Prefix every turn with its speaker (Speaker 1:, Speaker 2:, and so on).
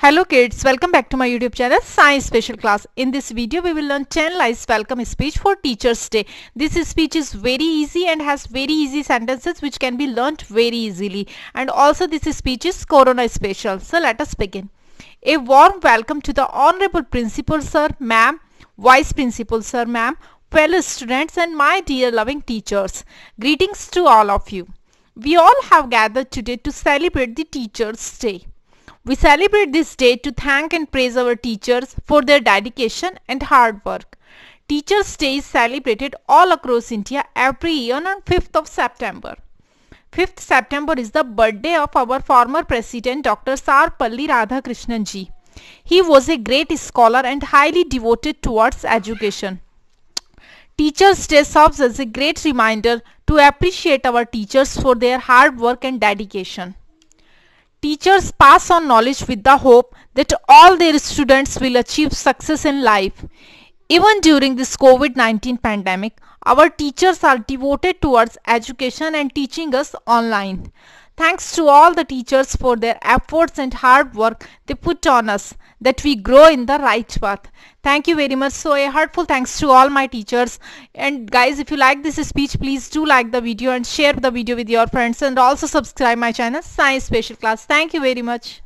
Speaker 1: Hello kids, welcome back to my YouTube channel Science Special Class. In this video, we will learn 10 lies welcome speech for Teacher's Day. This speech is very easy and has very easy sentences which can be learnt very easily. And also this speech is Corona Special. So let us begin. A warm welcome to the Honorable Principal Sir, Ma'am, Vice Principal Sir, Ma'am, fellow students and my dear loving teachers. Greetings to all of you. We all have gathered today to celebrate the Teacher's Day. We celebrate this day to thank and praise our teachers for their dedication and hard work. Teachers Day is celebrated all across India every year on 5th of September. 5th September is the birthday of our former president Dr. Sarpalli Radhakrishnan ji. He was a great scholar and highly devoted towards education. Teachers Day serves as a great reminder to appreciate our teachers for their hard work and dedication. Teachers pass on knowledge with the hope that all their students will achieve success in life. Even during this COVID-19 pandemic, our teachers are devoted towards education and teaching us online. Thanks to all the teachers for their efforts and hard work they put on us that we grow in the right path. Thank you very much. So a heartfelt thanks to all my teachers. And guys, if you like this speech, please do like the video and share the video with your friends and also subscribe my channel Science Special Class. Thank you very much.